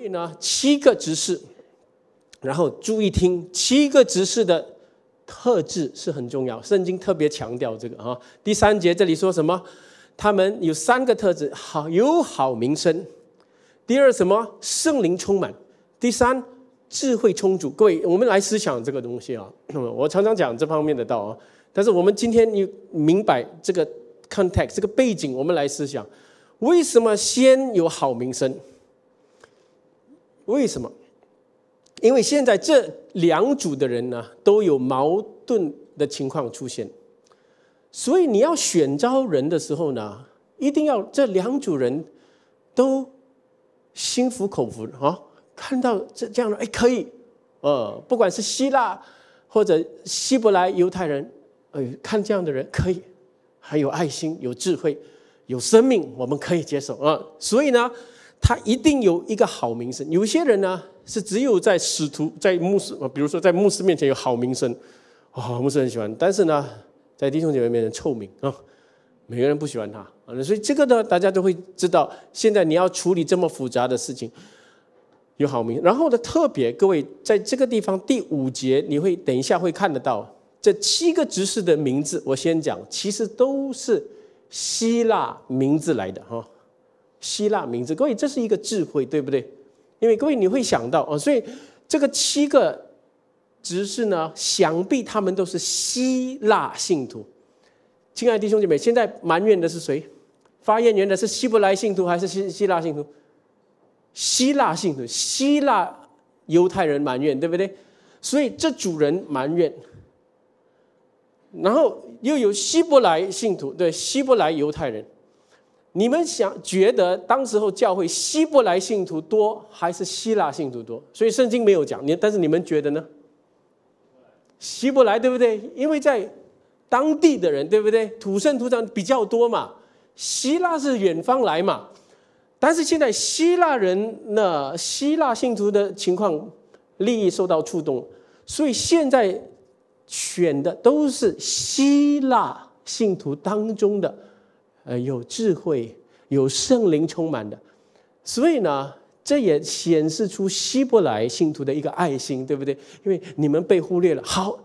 所以呢，七个执事，然后注意听，七个执事的特质是很重要。圣经特别强调这个啊。第三节这里说什么？他们有三个特质：好有好名声。第二什么？圣灵充满。第三智慧充足。各位，我们来思想这个东西啊。我常常讲这方面的道啊。但是我们今天你明白这个 context 这个背景，我们来思想为什么先有好名声。为什么？因为现在这两组的人呢，都有矛盾的情况出现，所以你要选招人的时候呢，一定要这两组人都心服口服啊！看到这这样的哎，可以，呃，不管是希腊或者希伯来犹太人，哎，看这样的人可以，还有爱心、有智慧、有生命，我们可以接受啊！所以呢。他一定有一个好名声。有些人呢，是只有在使徒、在牧师，呃，比如说在牧师面前有好名声，啊，牧师很喜欢。但是呢，在弟兄姐妹面前臭名啊，每个人不喜欢他啊。所以这个呢，大家都会知道。现在你要处理这么复杂的事情，有好名。然后呢，特别各位在这个地方第五节，你会等一下会看得到这七个执事的名字。我先讲，其实都是希腊名字来的哈。希腊名字，各位，这是一个智慧，对不对？因为各位你会想到啊，所以这个七个执事呢，想必他们都是希腊信徒。亲爱的弟兄姐妹，现在埋怨的是谁？发言员的是希伯来信徒还是希希腊信徒？希腊信徒，希腊犹太人埋怨，对不对？所以这主人埋怨，然后又有希伯来信徒，对希伯来犹太人。你们想觉得当时候教会希伯来信徒多还是希腊信徒多？所以圣经没有讲你，但是你们觉得呢？希伯来对不对？因为在当地的人对不对？土生土长比较多嘛。希腊是远方来嘛。但是现在希腊人呢，希腊信徒的情况利益受到触动，所以现在选的都是希腊信徒当中的。呃，有智慧、有圣灵充满的，所以呢，这也显示出希伯来信徒的一个爱心，对不对？因为你们被忽略了，好，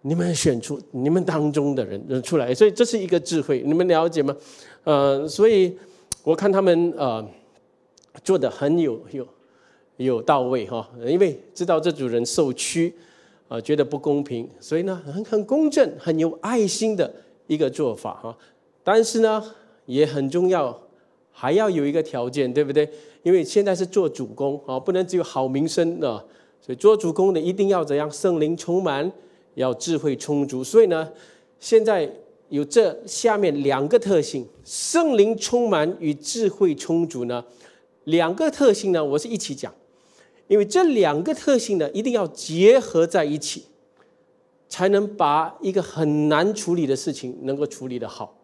你们选出你们当中的人人出来，所以这是一个智慧，你们了解吗？呃，所以我看他们呃做的很有有有到位哈，因为知道这组人受屈，呃，觉得不公平，所以呢，很很公正、很有爱心的一个做法哈。但是呢，也很重要，还要有一个条件，对不对？因为现在是做主公啊，不能只有好名声啊。所以做主公的一定要怎样？圣灵充满，要智慧充足。所以呢，现在有这下面两个特性：圣灵充满与智慧充足呢，两个特性呢，我是一起讲，因为这两个特性呢，一定要结合在一起，才能把一个很难处理的事情能够处理的好。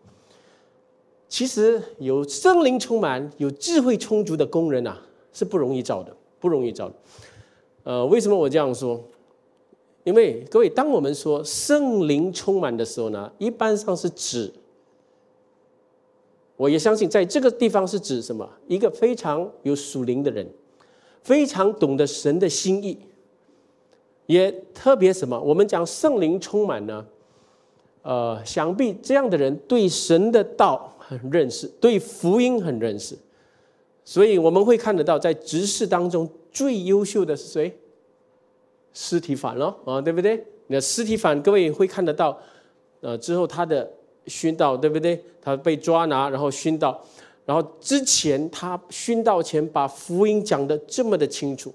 其实有圣灵充满、有智慧充足的工人呐，是不容易找的，不容易找。呃，为什么我这样说？因为各位，当我们说圣灵充满的时候呢，一般上是指，我也相信在这个地方是指什么？一个非常有属灵的人，非常懂得神的心意，也特别什么？我们讲圣灵充满呢，呃，想必这样的人对神的道。很认识，对福音很认识，所以我们会看得到，在执事当中最优秀的是谁？尸体反咯啊，对不对？那尸体反，各位会看得到，呃，之后他的熏道，对不对？他被抓拿，然后熏道，然后之前他熏道前把福音讲的这么的清楚，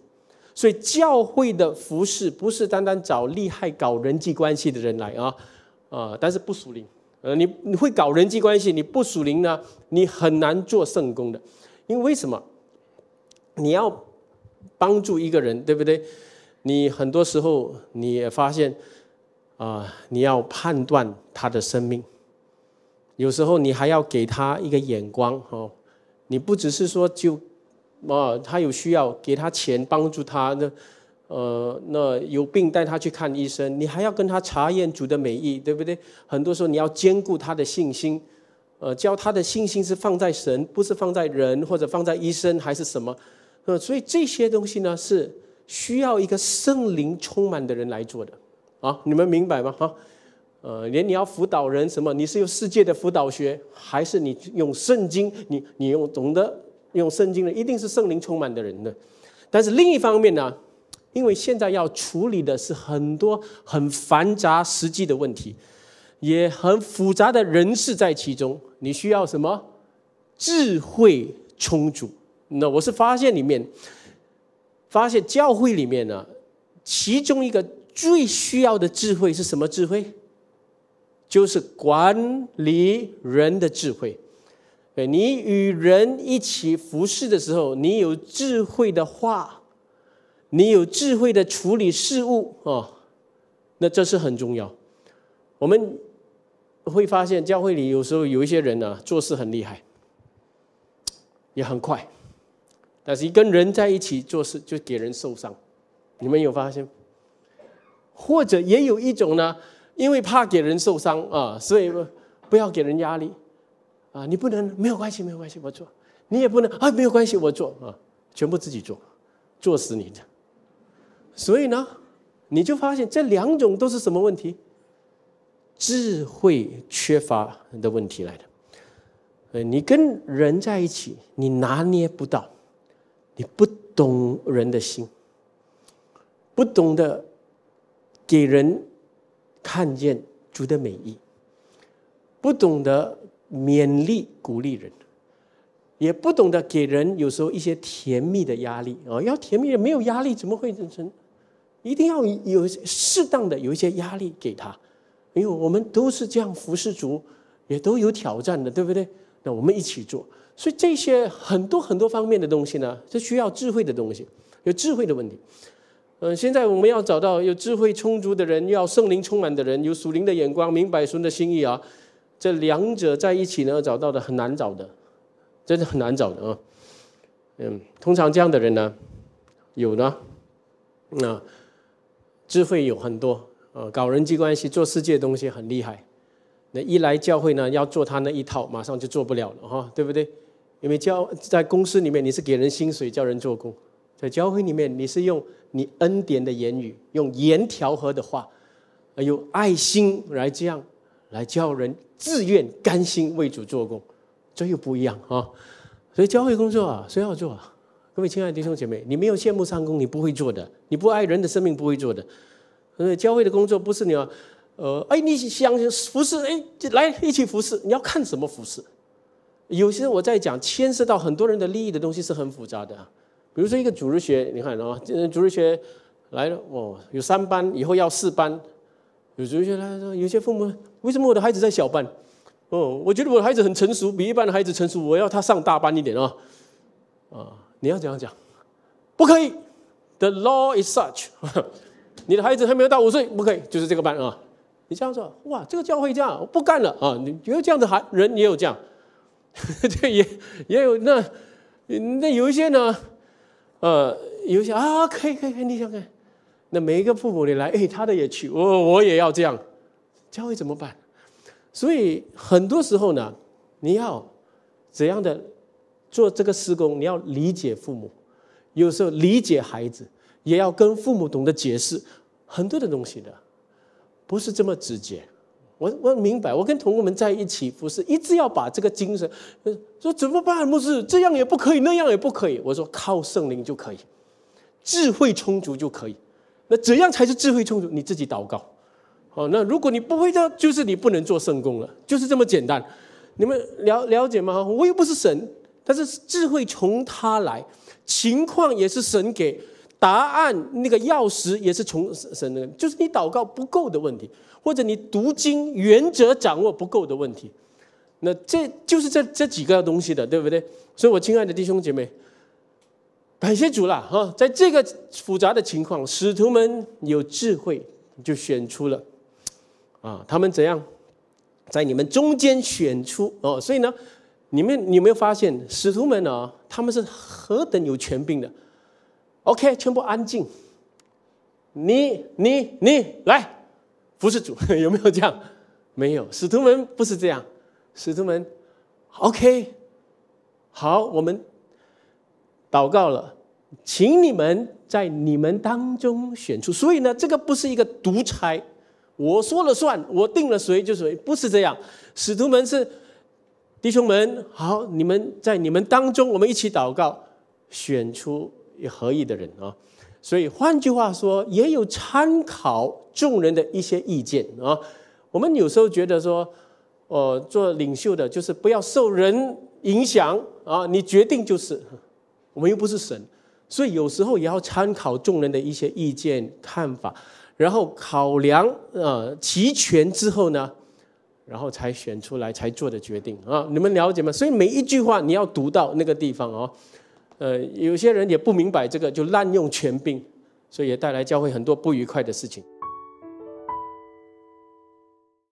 所以教会的服饰不是单单找厉害搞人际关系的人来啊，啊，但是不属灵。呃，你你会搞人际关系，你不属灵呢，你很难做圣功的。因为为什么？你要帮助一个人，对不对？你很多时候你也发现，啊，你要判断他的生命，有时候你还要给他一个眼光哦。你不只是说就，啊，他有需要，给他钱帮助他那。呃，那有病带他去看医生，你还要跟他查验主的美意，对不对？很多时候你要兼顾他的信心，呃，教他的信心是放在神，不是放在人或者放在医生还是什么？呃，所以这些东西呢，是需要一个圣灵充满的人来做的啊！你们明白吗？哈，呃，连你要辅导人什么，你是用世界的辅导学，还是你用圣经？你你用懂得用圣经的，一定是圣灵充满的人的。但是另一方面呢？因为现在要处理的是很多很繁杂实际的问题，也很复杂的人事在其中。你需要什么？智慧充足。那我是发现里面，发现教会里面呢，其中一个最需要的智慧是什么智慧？就是管理人的智慧。你与人一起服侍的时候，你有智慧的话。你有智慧的处理事物啊，那这是很重要。我们会发现教会里有时候有一些人呢做事很厉害，也很快，但是跟人在一起做事就给人受伤。你们有发现？或者也有一种呢，因为怕给人受伤啊，所以不要给人压力啊。你不能没有关系，没有关系我做，你也不能啊没有关系我做啊，全部自己做，做死你的。所以呢，你就发现这两种都是什么问题？智慧缺乏的问题来的。呃，你跟人在一起，你拿捏不到，你不懂人的心，不懂得给人看见主的美意，不懂得勉励鼓励人，也不懂得给人有时候一些甜蜜的压力啊，要甜蜜的，没有压力怎么会成？一定要有适当的有一些压力给他，因为我们都是这样服侍族，也都有挑战的，对不对？那我们一起做，所以这些很多很多方面的东西呢，是需要智慧的东西，有智慧的问题。嗯，现在我们要找到有智慧充足的人，要圣灵充满的人，有属灵的眼光，明白神的心意啊。这两者在一起呢，找到的很难找的，真的很难找的啊。嗯，通常这样的人呢，有呢，那。智慧有很多，呃，搞人际关系、做世界东西很厉害。那一来教会呢，要做他那一套，马上就做不了了，哈，对不对？因为教在公司里面你是给人薪水，叫人做工；在教会里面你是用你恩典的言语，用言调和的话，有爱心来这样来教人自愿、甘心为主做工，这又不一样啊。所以教会工作啊，谁要做啊？各位亲爱的弟兄姐妹，你没有羡慕上工，你不会做的；你不爱人的生命，不会做的。教会的工作不是你要，呃，哎，你想服侍，哎，来一起服侍。你要看什么服侍？有些我在讲，牵涉到很多人的利益的东西是很复杂的。比如说一个主日学，你看啊，主日学来了哦，有三班，以后要四班。有主日学来说，有些父母为什么我的孩子在小班？哦，我觉得我的孩子很成熟，比一般的孩子成熟，我要他上大班一点哦，啊。你要怎样讲？不可以。The law is such。你的孩子还没有到五岁，不可以。就是这个班啊，你这样说，哇，这个教会这样，我不干了啊！你觉得这样的孩人也有这样，这也也有那那有一些呢，呃，有一些啊，可以，可以，可以，你想看，那每一个父母你来，哎，他的也去，我我也要这样，教会怎么办？所以很多时候呢，你要怎样的？做这个施工，你要理解父母，有时候理解孩子，也要跟父母懂得解释很多的东西的，不是这么直接。我我明白，我跟同工们在一起，不是一直要把这个精神，说怎么办？不是这样也不可以，那样也不可以。我说靠圣灵就可以，智慧充足就可以。那怎样才是智慧充足？你自己祷告。好，那如果你不会，这就是你不能做圣工了，就是这么简单。你们了了解吗？我又不是神。但是智慧从他来，情况也是神给答案，那个钥匙也是从神的，就是你祷告不够的问题，或者你读经原则掌握不够的问题，那这就是这这几个东西的，对不对？所以我亲爱的弟兄姐妹，感谢主了哈！在这个复杂的情况，使徒们有智慧就选出了啊，他们怎样在你们中间选出哦，所以呢。你们有没有发现，使徒们呢，他们是何等有权柄的？OK，全部安静。你、你、你来，不是主，有没有这样？没有，使徒们不是这样。使徒们，OK，好，我们祷告了，请你们在你们当中选出。所以呢，这个不是一个独裁，我说了算，我定了谁就谁，不是这样。使徒们是。弟兄们，好，你们在你们当中，我们一起祷告，选出合意的人啊。所以换句话说，也有参考众人的一些意见啊。我们有时候觉得说，呃，做领袖的就是不要受人影响啊，你决定就是。我们又不是神，所以有时候也要参考众人的一些意见看法，然后考量呃齐全之后呢。然后才选出来才做的决定啊，你们了解吗？所以每一句话你要读到那个地方哦，呃，有些人也不明白这个就滥用权柄，所以也带来教会很多不愉快的事情。